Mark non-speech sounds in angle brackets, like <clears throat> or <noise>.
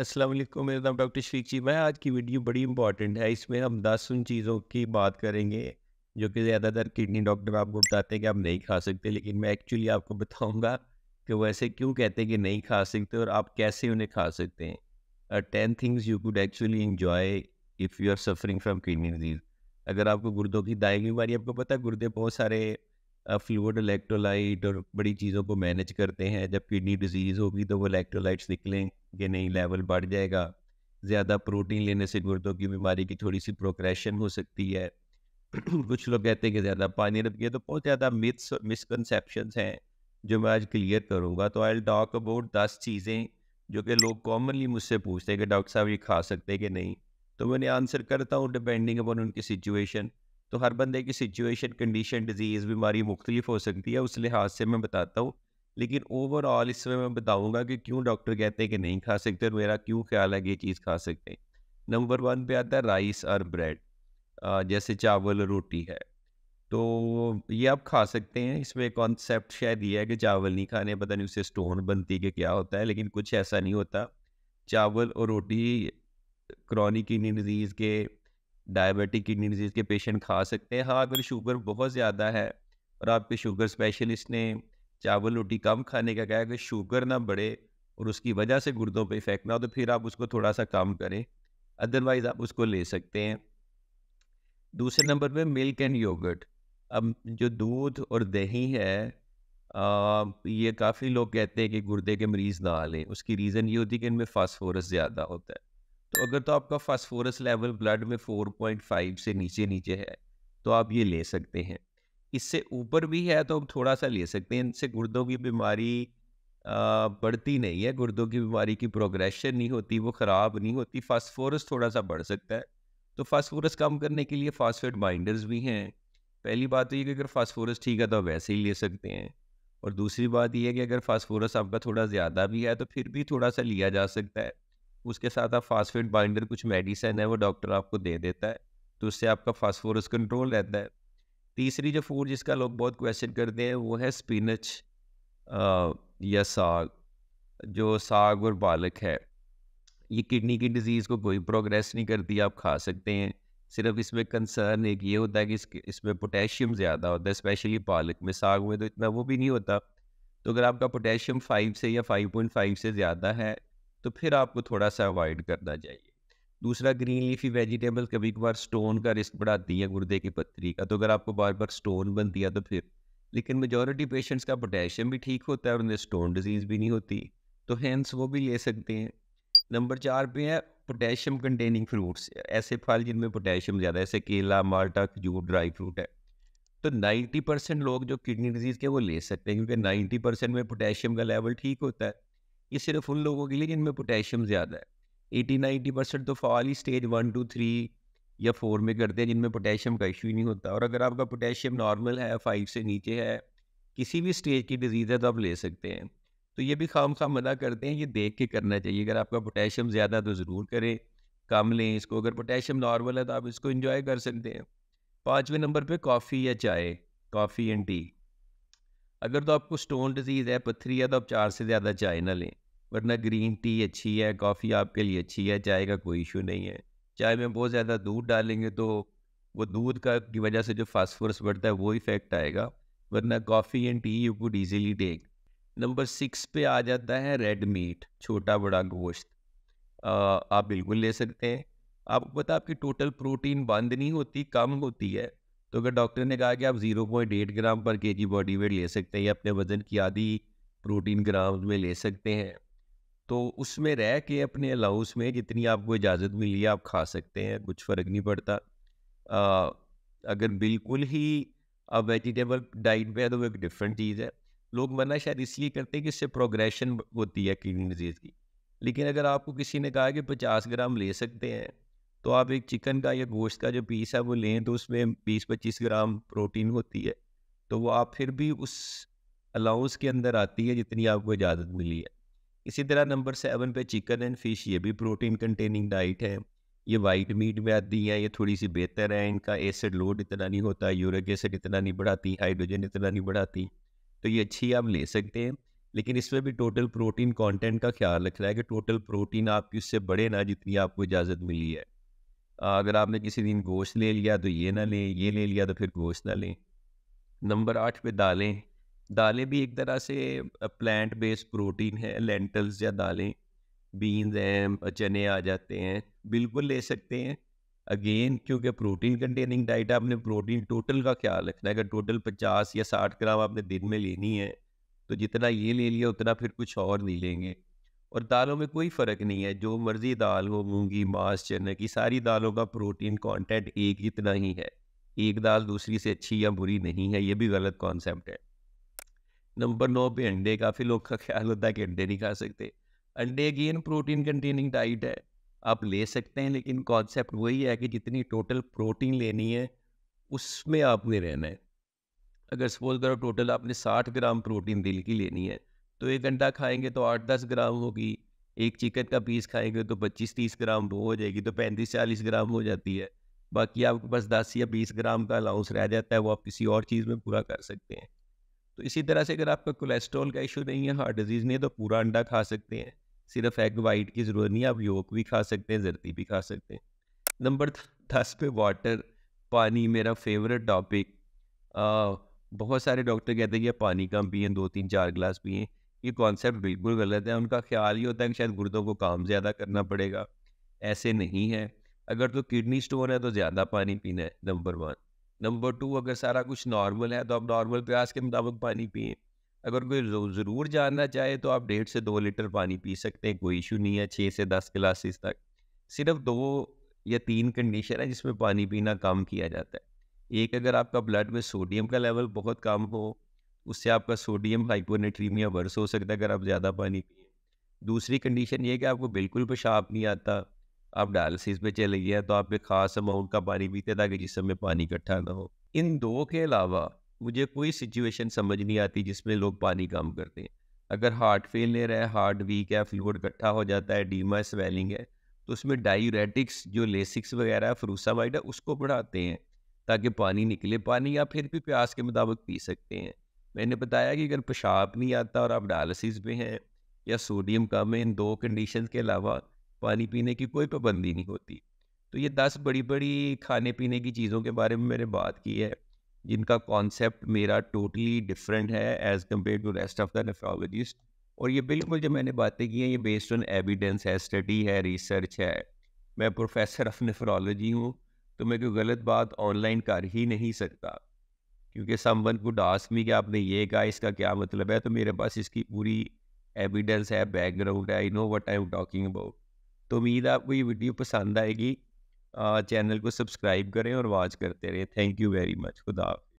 असलम मेरा नाम डॉक्टर शफीक चीमा है आज की वीडियो बड़ी इंपॉर्टेंट है इसमें हम दस उन चीज़ों की बात करेंगे जो कि ज़्यादातर किडनी डॉक्टर आपको बताते हैं कि आप नहीं खा सकते लेकिन मैं एक्चुअली आपको बताऊंगा कि वैसे क्यों कहते हैं कि नहीं खा सकते और आप कैसे उन्हें खा सकते हैं ten things you could actually enjoy if you are suffering from kidney disease अगर आपको गुर्दों की दाएँ बीमारी आपको पता है गुर्दे बहुत सारे फ्लूड इलेक्ट्रोलाइट और बड़ी चीज़ों को मैनेज करते हैं जब किडनी डिजीज़ होगी तो वो इलेक्ट्रोलाइट्स निकलेंगे नहीं लेवल बढ़ जाएगा ज़्यादा प्रोटीन लेने से गुर्दों की बीमारी की थोड़ी सी प्रोग्रेशन हो सकती है <clears throat> कुछ लोग कहते हैं कि ज़्यादा पानी रख तो बहुत ज़्यादा मिथ्स और मिसकनसेप्शन हैं जो मैं आज क्लियर करूँगा तो आई टॉक अबाउट दस चीज़ें जो कि लोग कॉमनली मुझसे पूछते हैं कि डॉक्टर साहब ये खा सकते हैं कि नहीं तो मैंने आंसर करता हूँ डिपेंडिंग अपॉन उनकी सिचुएशन तो हर बंदे की सिचुएशन कंडीशन डिजीज़ बीमारी मुख्तलिफ हो सकती है उस लिहाज से मैं बताता हूँ लेकिन ओवरऑल इसमें मैं बताऊँगा कि क्यों डॉक्टर कहते हैं कि नहीं खा सकते और मेरा क्यों ख्याल है कि ये चीज़ खा सकते हैं नंबर वन पे आता है राइस और ब्रेड जैसे चावल और रोटी है तो ये आप खा सकते हैं इसमें कॉन्सेप्ट शायद ये है कि चावल नहीं खाने पता नहीं उससे स्टोन बनती कि क्या होता है लेकिन कुछ ऐसा नहीं होता चावल और रोटी क्रॉनिक किडनी डिजीज़ के डायबिटिक किडनी डिजीज़ के पेशेंट खा सकते हैं हाँ अगर शुगर बहुत ज़्यादा है और आपके शुगर स्पेशलिस्ट ने चावल रोटी कम खाने का कहा कि शुगर ना बढ़े और उसकी वजह से गुर्दों पे इफेक्ट ना हो तो फिर आप उसको थोड़ा सा कम करें अदरवाइज़ आप उसको ले सकते हैं दूसरे नंबर पे मिल्क एंड योगर्ट अब जो दूध और दही है आ, ये काफ़ी लोग कहते हैं कि गुर्दे के मरीज़ ना लें उसकी रीज़न ये होती है कि इनमें फास्फोरस ज़्यादा होता है तो अगर तो आपका फास्फोरस लेवल ब्लड में 4.5 से नीचे नीचे है तो आप ये ले सकते हैं इससे ऊपर भी है तो आप थोड़ा सा ले सकते हैं इनसे गुर्दों की बीमारी बढ़ती नहीं है गुर्दों की बीमारी की प्रोग्रेशन नहीं होती वो ख़राब नहीं होती फास्फोरस थोड़ा सा बढ़ सकता है तो फास्फोरस कम करने के लिए फास्फेट बाइंडर्स भी हैं पहली बात तो ये कि अगर फास्फोरस ठीक है तो आप वैसे ही ले सकते हैं और दूसरी बात यह है कि अगर फास्फोरस आपका थोड़ा ज़्यादा भी है तो फिर भी थोड़ा सा लिया जा सकता है उसके साथ आप फास्फेट बाइंडर कुछ मेडिसिन है वो डॉक्टर आपको दे देता है तो उससे आपका फास्फोरस कंट्रोल रहता है तीसरी जो फूड जिसका लोग बहुत क्वेश्चन करते हैं वो है स्पिनच या साग जो साग और पालक है ये किडनी की डिजीज़ को कोई प्रोग्रेस नहीं करती आप खा सकते हैं सिर्फ इसमें कंसर्न एक ये होता है कि इसमें पोटेशियम ज़्यादा होता है स्पेशली पालक में साग में तो इतना वो भी नहीं होता तो अगर आपका पोटेशियम फाइव से या फाइव पॉइंट फाइव से ज़्यादा है तो फिर आपको थोड़ा सा अवॉइड करना चाहिए दूसरा ग्रीन लीफी वेजिटेबल कभी कभार स्टोन का रिस्क बढ़ाती है गुर्दे की पत्थरी का तो अगर आपको बार बार स्टोन बनती है तो फिर लेकिन मेजोरिटी पेशेंट्स का पोटेशियम भी ठीक होता है और उन्हें स्टोन डिजीज़ भी नहीं होती तो हैंस वो भी ले सकते हैं नंबर चार पे है पोटेशियम कंटेनिंग फ्रूट्स ऐसे फल जिनमें पोटेशियम ज़्यादा है जैसे केला माल्टा खजूर ड्राई फ्रूट है तो 90 परसेंट लोग जो किडनी डिजीज़ के वो ले सकते हैं क्योंकि 90 परसेंट में पोटेशियम का लेवल ठीक होता है ये सिर्फ उन लोगों के लिए जिनमें पोटेशियम ज़्यादा है एटी नाइन्टी परसेंट तो फॉल ही stage one two three or four में करते हैं जिनमें पोटेशियम का इशू नहीं होता और अगर आपका पोटेशियम नॉर्मल है फाइव से नीचे है किसी भी स्टेज की डिजीज़ है तो आप ले सकते हैं तो ये भी खाम खाम मना करते हैं ये देख के करना चाहिए अगर आपका पोटेशियम ज़्यादा तो ज़रूर करें कम लें इसको अगर पोटेशियम नॉर्मल है तो आप इसको इन्जॉय कर सकते हैं पाँचवें नंबर पर कॉफ़ी या चाय कॉफ़ी एंड टी अगर तो आपको स्टोन डिजीज़ है पथरी है तो आप चार से ज़्यादा चाय ना लें वरना ग्रीन टी अच्छी है कॉफ़ी आपके लिए अच्छी है चाय का कोई इशू नहीं है चाय में बहुत ज़्यादा दूध डालेंगे तो वो दूध का की वजह से जो फास्फोरस बढ़ता है वो इफेक्ट आएगा वरना coffee and tea you could easily take number six पे आ जाता है रेड मीट छोटा बड़ा गोश्त आप बिल्कुल ले सकते हैं आपको पता आपकी टोटल प्रोटीन बंद नहीं होती कम होती है तो अगर डॉक्टर ने कहा कि आप जीरो पॉइंट एट ग्राम पर के जी बॉडी वेट ले सकते हैं या अपने वजन की आधी प्रोटीन ग्राम में ले सकते हैं तो उसमें रह के अपने अलाउस में जितनी आपको इजाज़त मिली है आप खा सकते हैं कुछ फ़र्क नहीं पड़ता आ, अगर बिल्कुल ही आप वेजिटेबल डाइट पे है तो वो एक डिफरेंट चीज़ है लोग मना शायद इसलिए करते हैं कि इससे प्रोग्रेशन होती है किडनी डिजीज़ की लेकिन अगर आपको किसी ने कहा कि पचास ग्राम ले सकते हैं तो आप एक चिकन का या गोश्त का जो पीस है वो लें तो उसमें बीस पच्चीस ग्राम प्रोटीन होती है तो वो आप फिर भी उस अलाउंस के अंदर आती है जितनी आपको इजाज़त मिली है इसी तरह नंबर सेवन पे चिकन एंड फिश ये भी प्रोटीन कंटेनिंग डाइट है ये वाइट मीट में आती है ये थोड़ी सी बेहतर है इनका एसिड लोड इतना नहीं होता यूरिक एसिड इतना नहीं बढ़ाती हाइड्रोजन इतना नहीं बढ़ाती तो ये अच्छी आप ले सकते हैं लेकिन इसमें भी टोटल प्रोटीन कंटेंट का ख्याल रखना है कि टोटल प्रोटीन आपकी उससे बढ़े ना जितनी आपको इजाज़त मिली है अगर आपने किसी दिन गोश्त ले लिया तो ये ना लें ये ले लिया तो फिर गोश्त ना लें नंबर आठ पे दालें दालें भी एक तरह से प्लांट बेस्ड प्रोटीन है लेंटल्स या दालें बीन्स हैं चने आ जाते हैं बिल्कुल ले सकते हैं अगेन क्योंकि प्रोटीन कंटेनिंग डाइट आपने प्रोटीन टोटल का ख्याल रखना है अगर टोटल पचास या साठ ग्राम आपने दिन में लेनी है तो जितना ये ले लिया उतना फिर कुछ और नहीं लेंगे और दालों में कोई फ़र्क नहीं है जो मर्ज़ी दाल हो मूँगी मांस चने की सारी दालों का प्रोटीन कॉन्टेंट एक जितना ही है एक दाल दूसरी से अच्छी या बुरी नहीं है ये भी गलत कॉन्सेप्ट है नंबर नौ पे अंडे काफ़ी लोग का ख्याल होता है कि अंडे नहीं खा सकते अंडे अगेन प्रोटीन कंटेनिंग डाइट है आप ले सकते हैं लेकिन कॉन्सेप्ट वही है कि जितनी टोटल प्रोटीन लेनी है उसमें आपने रहना है अगर सपोज करो टोटल आपने साठ ग्राम प्रोटीन दिल की लेनी है तो एक अंडा खाएंगे तो आठ दस ग्राम होगी एक चिकन का पीस खाएंगे तो पच्चीस तीस ग्राम वो हो जाएगी तो पैंतीस चालीस ग्राम हो जाती है बाकी आपके पास दस या बीस ग्राम का अलाउंस रह जाता है वो आप किसी और चीज़ में पूरा कर सकते हैं तो इसी तरह से अगर आपका कोलेस्ट्रॉल का इशू नहीं है हार्ट डिजीज़ नहीं है तो पूरा अंडा खा सकते हैं सिर्फ एग वाइट की ज़रूरत नहीं है आप योग भी खा सकते हैं जरती भी खा सकते हैं नंबर दस पे वाटर पानी मेरा फेवरेट टॉपिक बहुत सारे डॉक्टर कहते हैं कि पानी कम पिए दो तीन चार गिलास पिए ये कॉन्सेप्ट बिल्कुल गलत है उनका ख्याल ही होता है कि शायद गुर्दों को काम ज़्यादा करना पड़ेगा ऐसे नहीं है अगर तो किडनी स्टोन है तो ज़्यादा पानी पीना है नंबर वन नंबर टू अगर सारा कुछ नॉर्मल है तो आप नॉर्मल प्यास के मुताबिक पानी पिए अगर कोई ज़रूर जानना चाहे तो आप डेढ़ से दो लीटर पानी पी सकते हैं कोई इशू नहीं है छः से दस गिलासेस तक सिर्फ दो या तीन कंडीशन है जिसमें पानी पीना कम किया जाता है एक अगर आपका ब्लड में सोडियम का लेवल बहुत कम हो उससे आपका सोडियम हाइपोनेट्रीमिया वर्स हो सकता है अगर आप ज़्यादा पानी पिए दूसरी कंडीशन ये कि आपको बिल्कुल पेशाब नहीं आता आप डायलिसिस में चले गए तो आप एक खास अमाउंट का पानी पीते ताकि जिसम में पानी इकट्ठा ना हो इन दो के अलावा मुझे कोई सिचुएशन समझ नहीं आती जिसमें लोग पानी कम करते हैं अगर हार्ट फेलियर है हार्ट वीक है फ्लूड इकट्ठा हो जाता है डीमा स्वेलिंग है तो उसमें डायूरेटिक्स जो लेसिक्स वगैरह है फ्रूसावाइड है उसको बढ़ाते हैं ताकि पानी निकले पानी आप फिर भी प्यास के मुताबिक पी सकते हैं मैंने बताया कि अगर पेशाब नहीं आता और आप डायलिसिस में हैं या सोडियम कम है इन दो कंडीशन के अलावा पानी पीने की कोई पाबंदी नहीं होती तो ये दस बड़ी बड़ी खाने पीने की चीज़ों के बारे में मैंने बात की है जिनका कॉन्सेप्ट मेरा टोटली डिफरेंट है as compared to rest of the nephrologist और ये बिल्कुल जो मैंने बातें की हैं ये बेस्ड ऑन एविडेंस है स्टडी है रिसर्च है मैं प्रोफेसर ऑफ नेफ्रोलॉजी हूँ तो मैं कोई गलत बात ऑनलाइन कर ही नहीं सकता क्योंकि संबंध को डास्क मी कि आपने ये कहा इसका क्या मतलब है तो मेरे पास इसकी पूरी एविडेंस है बैकग्राउंड है I know what I am talking about तो उम्मीद आपको ये वीडियो पसंद आएगी चैनल को सब्सक्राइब करें और वॉच करते रहें थैंक यू वेरी मच खुदा